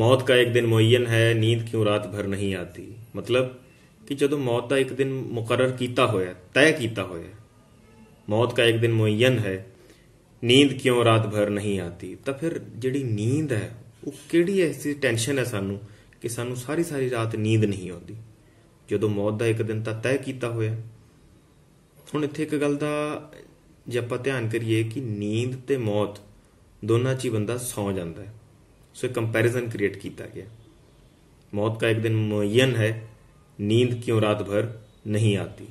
ਮੌਤ ਦਾ ਇੱਕ ਦਿਨ ਮੁਈਨ ਹੈ ਨੀਂਦ ਕਿਉਂ ਰਾਤ ਭਰ ਨਹੀਂ ਆਤੀ ਮਤਲਬ ਕਿ ਜਦੋਂ ਮੌਤ ਦਾ ਇੱਕ ਦਿਨ ਮੁਕਰਰ ਕੀਤਾ ਹੋਇਆ ਤੈਅ ਕੀਤਾ ਹੋਇਆ ਮੌਤ ਦਾ ਇੱਕ ਦਿਨ ਮੁਈਨ ਹੈ ਨੀਂਦ ਕਿਉਂ ਰਾਤ ਭਰ ਨਹੀਂ ਆਤੀ ਤਾਂ ਫਿਰ ਜਿਹੜੀ ਨੀਂਦ ਹੈ ਉਹ ਕਿਹੜੀ ਐਸੀ ਟੈਨਸ਼ਨ ਹੈ ਸਾਨੂੰ ਕਿ ਸਾਨੂੰ ਸਾਰੀ ਸਾਰੀ ਰਾਤ ਨੀਂਦ ਨਹੀਂ ਆਉਂਦੀ ਜਦੋਂ ਮੌਤ ਦਾ ਇੱਕ ਦਿਨ ਤਾਂ ਤੈਅ ਕੀਤਾ ਹੋਇਆ ਹੁਣ ਇੱਥੇ ਇੱਕ ਗੱਲ ਦਾ ਜੇ ਆਪਾਂ ਧਿਆਨ ਕਰੀਏ ਕਿ ਨੀਂਦ ਤੇ ਮੌਤ ਦੋਨਾਂ 'ਚ ਹੀ ਬੰਦਾ ਸੌ ਜਾਂਦਾ ਹੈ ਸੋ ਕੰਪੈਰੀਜ਼ਨ ਕ੍ਰੀਏਟ ਕੀਤਾ ਗਿਆ ਮੌਤ ਦਾ ਇੱਕ ਦਿਨ ਮਯਨ ਹੈ ਨੀਂਦ ਕਿਉਂ ਰਾਤ ਭਰ ਨਹੀਂ ਆਤੀ